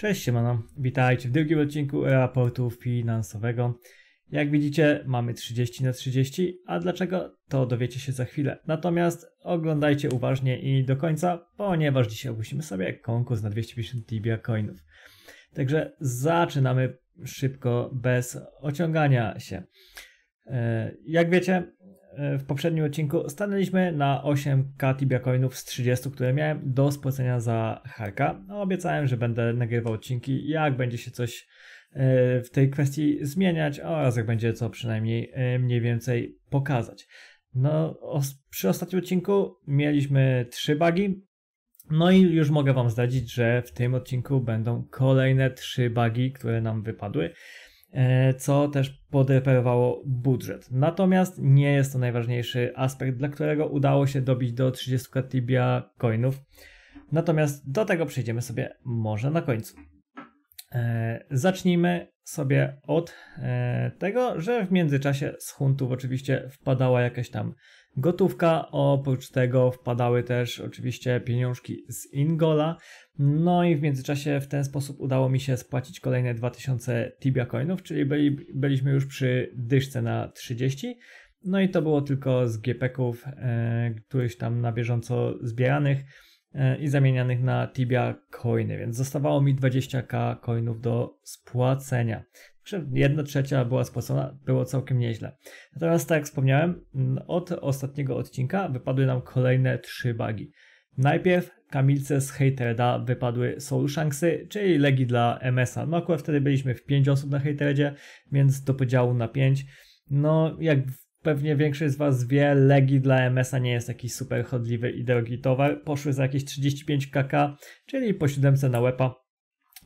Cześć siemano, witajcie w drugim odcinku raportu finansowego. Jak widzicie mamy 30 na 30, a dlaczego to dowiecie się za chwilę. Natomiast oglądajcie uważnie i do końca, ponieważ dzisiaj ogłosimy sobie konkurs na 250 Tibia coinów. Także zaczynamy szybko, bez ociągania się. E, jak wiecie, E, w poprzednim odcinku stanęliśmy na 8k Tibia coinów z 30, które miałem do spłacenia za Harka. No, obiecałem, że będę nagrywał odcinki, jak będzie się coś e, w tej kwestii zmieniać oraz jak będzie co przynajmniej e, mniej więcej pokazać. No, przy ostatnim odcinku mieliśmy trzy bugi. No i już mogę Wam zdradzić, że w tym odcinku będą kolejne trzy bugi, które nam wypadły. E, co też podreperowało budżet. Natomiast nie jest to najważniejszy aspekt, dla którego udało się dobić do 30 tibia coinów. Natomiast do tego przejdziemy sobie może na końcu. E, zacznijmy sobie od e, tego, że w międzyczasie z huntów oczywiście wpadała jakaś tam gotówka, oprócz tego wpadały też oczywiście pieniążki z Ingola. No i w międzyczasie w ten sposób udało mi się spłacić kolejne 2000 Tibia coinów, czyli byli, byliśmy już przy dyszce na 30. No i to było tylko z GPK-ów, e, któryś tam na bieżąco zbieranych. E, i zamienianych na Tibia coiny, więc zostawało mi 20k coinów do spłacenia. Także znaczy, 1 trzecia była spłacona, było całkiem nieźle. Natomiast tak jak wspomniałem, mm, od ostatniego odcinka wypadły nam kolejne 3 bugi. Najpierw Kamilce z Hatereda wypadły Soul Shanksy, czyli legi dla MS-a. No akurat wtedy byliśmy w 5 osób na Hateredzie, więc do podziału na 5. No jak Pewnie większość z Was wie, legi dla MS-a nie jest jakiś super chodliwy i drogi towar. Poszły za jakieś 35 kk, czyli po 7 na łepa.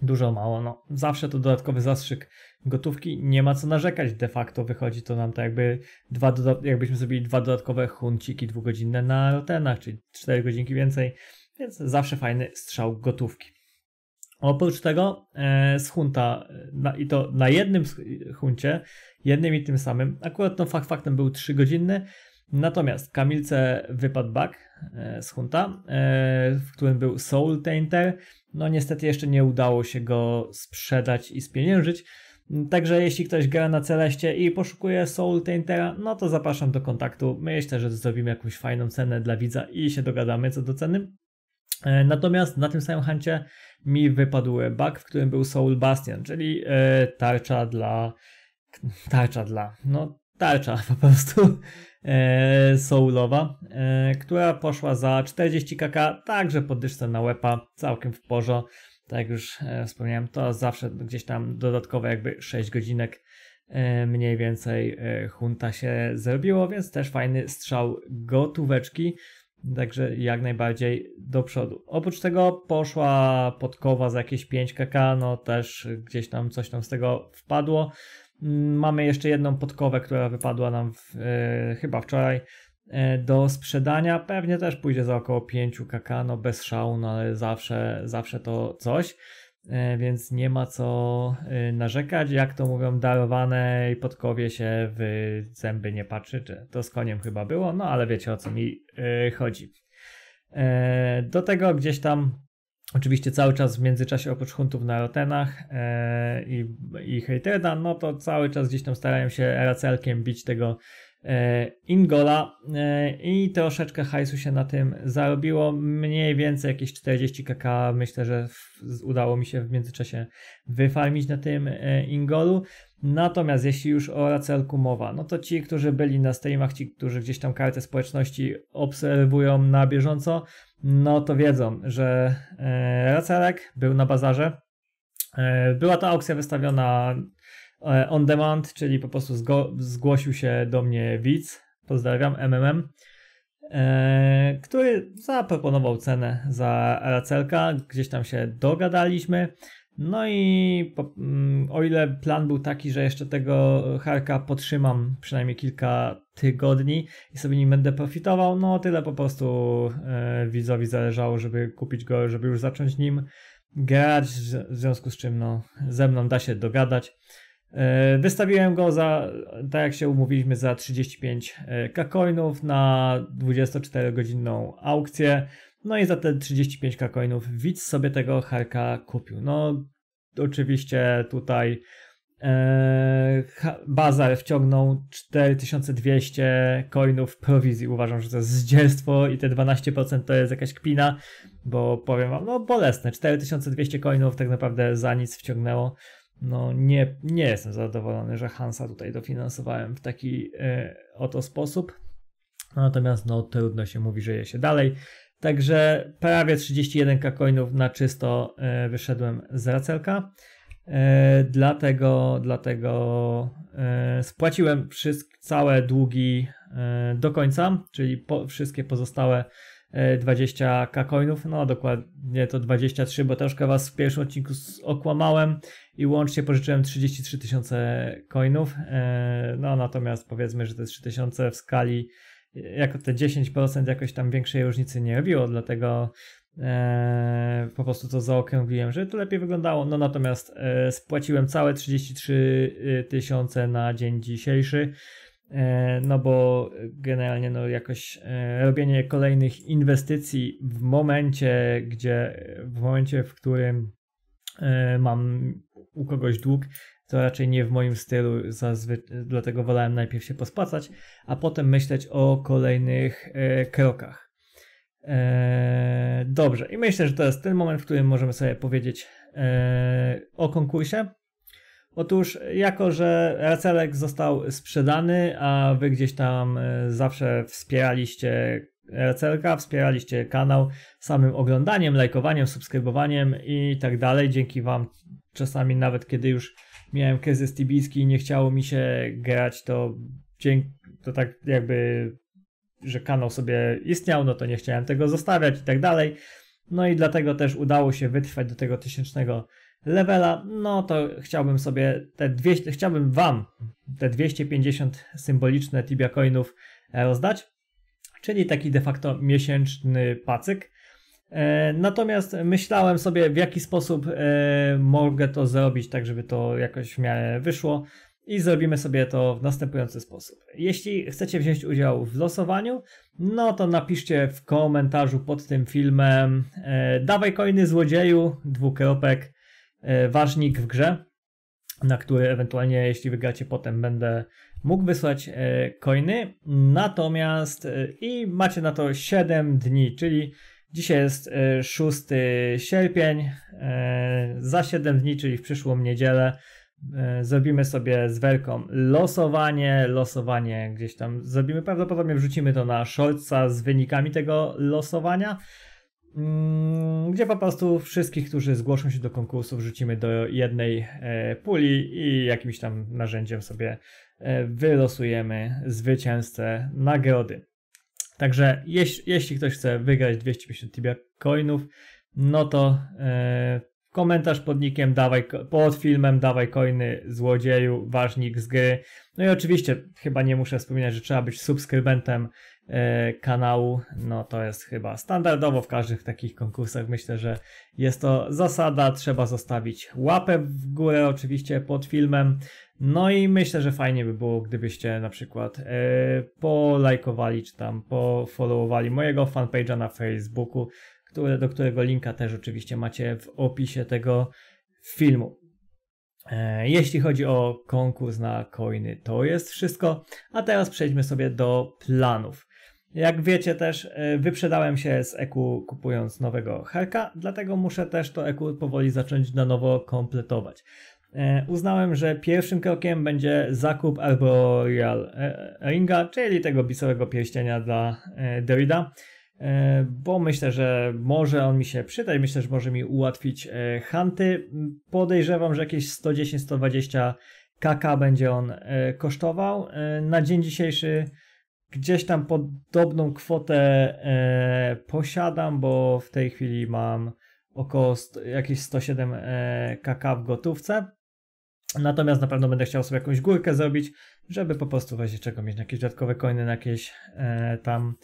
Dużo mało, no. Zawsze to dodatkowy zastrzyk gotówki. Nie ma co narzekać de facto. Wychodzi to nam to jakby dwa, jakbyśmy zrobili dwa dodatkowe hunciki dwugodzinne na rotenach, czyli 4 godzinki więcej. Więc zawsze fajny strzał gotówki. Oprócz tego e, z hunta, na, i to na jednym huncie, jednym i tym samym, akurat no fakt faktem był 3 natomiast Kamilce wypadł bug e, z hunta, e, w którym był Soul Tainter, no niestety jeszcze nie udało się go sprzedać i spieniężyć, Także jeśli ktoś gra na Celeście i poszukuje Soul Taintera, no to zapraszam do kontaktu. Myślę, że zrobimy jakąś fajną cenę dla widza i się dogadamy co do ceny. E, natomiast na tym samym huncie mi wypadł bug, w którym był Soul Bastion, czyli e, tarcza dla. Tarcza dla. No, tarcza po prostu e, soulowa, która poszła za 40 kk, także poddyszce na łepa, całkiem w porze. Tak jak już wspomniałem, to zawsze gdzieś tam dodatkowe jakby 6 godzinek mniej więcej hunta się zrobiło, więc też fajny strzał gotóweczki. Także jak najbardziej do przodu. Oprócz tego poszła podkowa za jakieś 5 kk, no też gdzieś tam coś tam z tego wpadło. Mm, mamy jeszcze jedną podkowę, która wypadła nam w, e, chyba wczoraj e, do sprzedania. Pewnie też pójdzie za około 5 kk, no bez szału, no ale zawsze, zawsze to coś. E, więc nie ma co e, narzekać. Jak to mówią, i podkowie się w zęby nie patrzy. To z koniem chyba było, no ale wiecie o co mi e, chodzi. Do tego gdzieś tam Oczywiście cały czas w międzyczasie oprócz huntów na Rotenach i, i Hateda, no to cały czas gdzieś tam starają się Racelkiem bić tego E, Ingola e, i troszeczkę hajsu się na tym zarobiło. Mniej więcej jakieś 40 kk myślę, że udało mi się w międzyczasie wyfarmić na tym e, Ingolu. Natomiast jeśli już o Racelku mowa, no to ci, którzy byli na streamach, ci, którzy gdzieś tam kartę społeczności obserwują na bieżąco, no to wiedzą, że Racelek był na bazarze. Była ta aukcja wystawiona E, on demand, czyli po prostu zgłosił się do mnie widz, pozdrawiam, MMM, e, który zaproponował cenę za Racelka, gdzieś tam się dogadaliśmy. No i po, mm, o ile plan był taki, że jeszcze tego harka potrzymam przynajmniej kilka tygodni i sobie nim będę profitował, no tyle po prostu e, widzowi zależało, żeby kupić go, żeby już zacząć nim grać, w związku z czym no, ze mną da się dogadać. E, wystawiłem go za, tak jak się umówiliśmy, za 35 e, kacoinów na 24-godzinną aukcję. No i za te 35 kacoinów widz sobie tego Harka kupił. No, oczywiście tutaj e, Bazar wciągnął 4200 coinów prowizji. Uważam, że to jest zdzielstwo i te 12% to jest jakaś kpina, bo powiem wam, no bolesne. 4200 coinów tak naprawdę za nic wciągnęło no nie, nie jestem zadowolony, że Hansa tutaj dofinansowałem w taki e, oto sposób. Natomiast no trudno się mówi, je się dalej. Także prawie 31k coinów na czysto e, wyszedłem z racelka. E, dlatego, dlatego spłaciłem wszystkie, całe długi do końca, czyli po, wszystkie pozostałe 20k e, coinów, no dokładnie to 23, bo troszkę was w pierwszym odcinku okłamałem i łącznie pożyczyłem 33 tysiące coinów, e, no natomiast powiedzmy, że te 3000 w skali e, jako te 10% jakoś tam większej różnicy nie robiło, dlatego po prostu to zaokrągliłem, że to lepiej wyglądało. No natomiast spłaciłem całe 33 tysiące na dzień dzisiejszy. E, no bo generalnie no jakoś e, robienie kolejnych inwestycji w momencie, gdzie w momencie, w którym e, mam u kogoś dług, to raczej nie w moim stylu, zazwy- dlatego wolałem najpierw się pospłacać, a potem myśleć o kolejnych krokach. Dobrze, i myślę, że to jest ten moment, w którym możemy sobie powiedzieć o konkursie. Otóż, jako że Racelek został sprzedany, a wy gdzieś tam e, zawsze wspieraliście Racelka, wspieraliście kanał samym oglądaniem, lajkowaniem, subskrybowaniem i tak dalej. Dzięki wam czasami nawet kiedy już miałem kryzys tibijski i nie chciało mi się grać, to, to tak jakby, że kanał sobie istniał, no to nie chciałem tego zostawiać i tak dalej. No i dlatego też udało się wytrwać do tego tysięcznego levela, no to chciałbym sobie te 200, chciałbym wam te 250 symboliczne Tibia Coinów e, rozdać, czyli taki de facto miesięczny pacyk. E, natomiast myślałem sobie, w jaki sposób e, mogę to zrobić, tak żeby to jakoś w miarę wyszło. I zrobimy sobie to w następujący sposób. Jeśli chcecie wziąć udział w losowaniu, no to napiszcie w komentarzu pod tym filmem e, dawaj coiny złodzieju, dwukropek, E, ważnik w grze, na który ewentualnie, jeśli wygracie potem, będę mógł wysłać e, coiny. Natomiast e, i macie na to 7 dni, czyli dzisiaj jest 6 sierpień. Za 7 dni, czyli w przyszłą niedzielę, zrobimy sobie z Welką losowanie, losowanie gdzieś tam zrobimy, prawdopodobnie wrzucimy to na shortsa z wynikami tego losowania. Mm, gdzie po prostu wszystkich, którzy zgłoszą się do konkursu, wrzucimy do jednej e, puli i jakimś tam narzędziem sobie e, wylosujemy zwycięzcę nagrody. Także jeśli, jeśli ktoś chce wygrać 250 tibia coinów, no to e, komentarz pod nikiem, dawaj, pod filmem dawaj coiny złodzieju, ważnik z gry. No i oczywiście chyba nie muszę wspominać, że trzeba być subskrybentem E, kanału, no to jest chyba standardowo w każdych takich konkursach. Myślę, że jest to zasada. Trzeba zostawić łapę w górę oczywiście pod filmem. No i myślę, że fajnie by było, gdybyście na przykład yy, polajkowali czy tam pofollowowali mojego fanpage'a na Facebooku, które, do którego linka też oczywiście macie w opisie tego filmu. E, jeśli chodzi o konkurs na coiny, to jest wszystko. A teraz przejdźmy sobie do planów. Jak wiecie też, e, wyprzedałem się z EQ kupując nowego Helka, dlatego muszę też to EQ powoli zacząć na nowo kompletować. E, uznałem, że pierwszym krokiem będzie zakup Arborial e, Ringa, czyli tego bisowego pierścienia dla Derrida, bo myślę, że może on mi się przydać, myślę, że może mi ułatwić hunty. Podejrzewam, że jakieś 110-120 kk będzie on kosztował. Na dzień dzisiejszy Gdzieś tam podobną kwotę e, posiadam, bo w tej chwili mam około sto, jakieś 107 e, kk w gotówce. Natomiast na pewno będę chciał sobie jakąś górkę zrobić, żeby po prostu w razie czego mieć jakieś dodatkowe coiny, na jakieś e, tam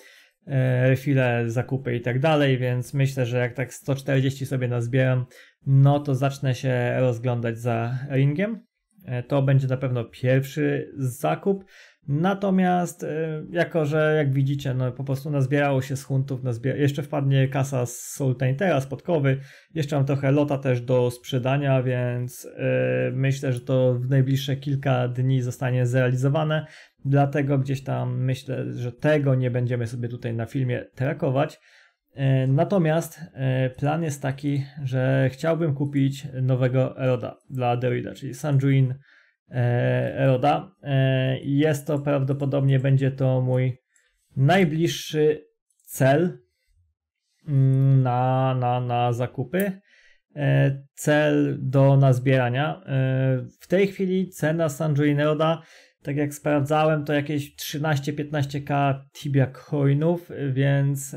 e, refile, zakupy i tak dalej, więc myślę, że jak tak 140 sobie nazbieram, no to zacznę się rozglądać za ringiem. E, to będzie na pewno pierwszy zakup. Natomiast y, jako, że jak widzicie, no po prostu nazbierało się z huntów, jeszcze wpadnie kasa z Soul Taintera, spotkowy, jeszcze mam trochę lota też do sprzedania, więc yy, myślę, że to w najbliższe kilka dni zostanie zrealizowane, dlatego gdzieś tam myślę, że tego nie będziemy sobie tutaj na filmie trakować. Yy, natomiast yy, plan jest taki, że chciałbym kupić nowego Eroda dla Derrida, czyli Sanjuin E, Roda. E, jest to prawdopodobnie, będzie to mój najbliższy cel mm, na, na, na zakupy. E, cel do nazbierania. W tej chwili cena San Roda, tak jak sprawdzałem, to jakieś 13-15k Tibia coinów, więc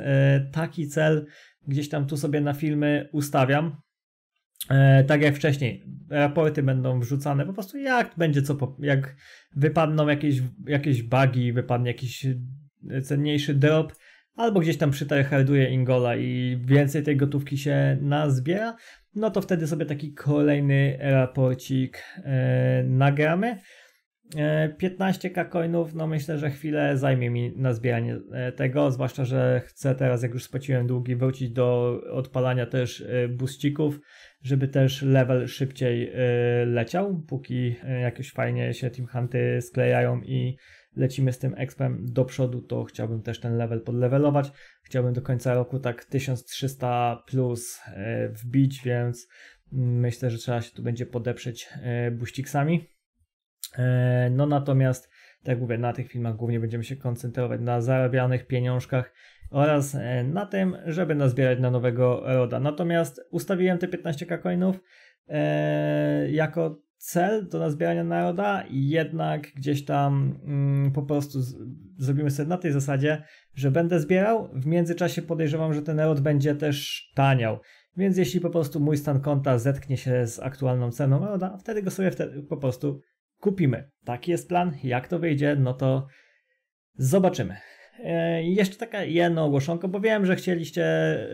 taki cel gdzieś tam tu sobie na filmy ustawiam. E, tak jak wcześniej, raporty będą wrzucane po prostu jak będzie co, jak wypadną jakieś, jakieś bugi, wypadnie jakiś cenniejszy drop, albo gdzieś tam przytarharduje Ingola i więcej tej gotówki się nazbiera, no to wtedy sobie taki kolejny raporcik e, nagramy. 15k e, coinów, no myślę, że chwilę zajmie mi na zbieranie e, tego, zwłaszcza, że chcę teraz, jak już spłaciłem długi, wrócić do odpalania też buścików, żeby też level szybciej e, leciał, póki e, jakoś fajnie się team hunty sklejają i lecimy z tym expem do przodu, to chciałbym też ten level podlewelować. Chciałbym do końca roku tak 1300 plus e, wbić, więc myślę, że trzeba się tu będzie podeprzeć buściksami. No natomiast, tak jak mówię, na tych filmach głównie będziemy się koncentrować na zarabianych pieniążkach oraz e, na tym, żeby nazbierać na nowego roda. Natomiast ustawiłem te 15k coinów e, jako cel do nazbierania naroda, jednak gdzieś tam mm, po prostu z, zrobimy sobie na tej zasadzie, że będę zbierał, w międzyczasie podejrzewam, że ten narod będzie też taniał. Więc jeśli po prostu mój stan konta zetknie się z aktualną ceną naroda, wtedy go sobie wtedy po prostu kupimy. Taki jest plan. Jak to wyjdzie, no to zobaczymy. E, jeszcze taka jedno ogłoszonko, bo wiem, że chcieliście,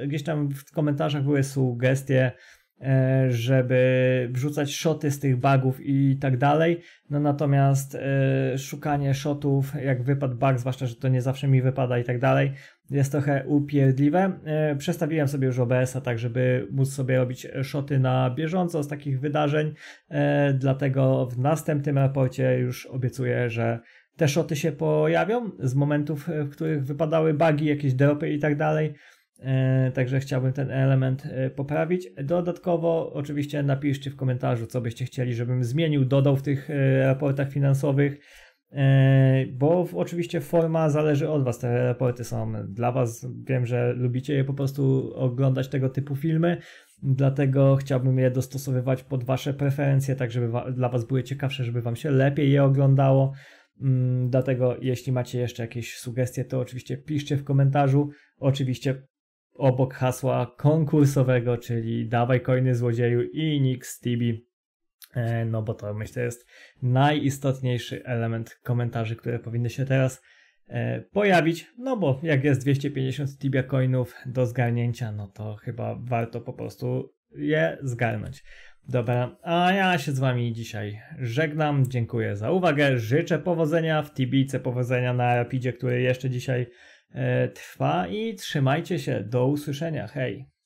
gdzieś tam w komentarzach były sugestie, e, żeby wrzucać szoty z tych bugów i tak dalej. No natomiast e, szukanie shotów, jak wypadł bug, zwłaszcza, że to nie zawsze mi wypada i tak dalej, jest trochę upierdliwe. Przestawiłem sobie już OBS-a tak, żeby móc sobie robić shoty na bieżąco z takich wydarzeń. Dlatego w następnym raporcie już obiecuję, że te szoty się pojawią z momentów, e, w których wypadały bugi, jakieś dropy i tak dalej. E, także chciałbym ten element e, poprawić. Dodatkowo, oczywiście, napiszcie w komentarzu, co byście chcieli, żebym zmienił, dodał w tych raportach finansowych, bo oczywiście forma zależy od Was. Te raporty są dla Was, wiem, że lubicie je po prostu oglądać tego typu filmy, dlatego chciałbym je dostosowywać pod Wasze preferencje, tak żeby dla Was były ciekawsze, żeby Wam się lepiej je oglądało. Mm, dlatego jeśli macie jeszcze jakieś sugestie, to oczywiście piszcie w komentarzu. Oczywiście obok hasła konkursowego, czyli dawaj coiny złodzieju i nick z Tibi. E, no bo to myślę jest najistotniejszy element komentarzy, które powinny się teraz e, pojawić, no bo jak jest 250 Tibia coinów do zgarnięcia, no to chyba warto po prostu je zgarnąć. Dobra, a ja się z wami dzisiaj żegnam. Dziękuję za uwagę. Życzę powodzenia w Tibijce, powodzenia na Rapidzie, który jeszcze dzisiaj e, trwa i trzymajcie się. Do usłyszenia. Hej!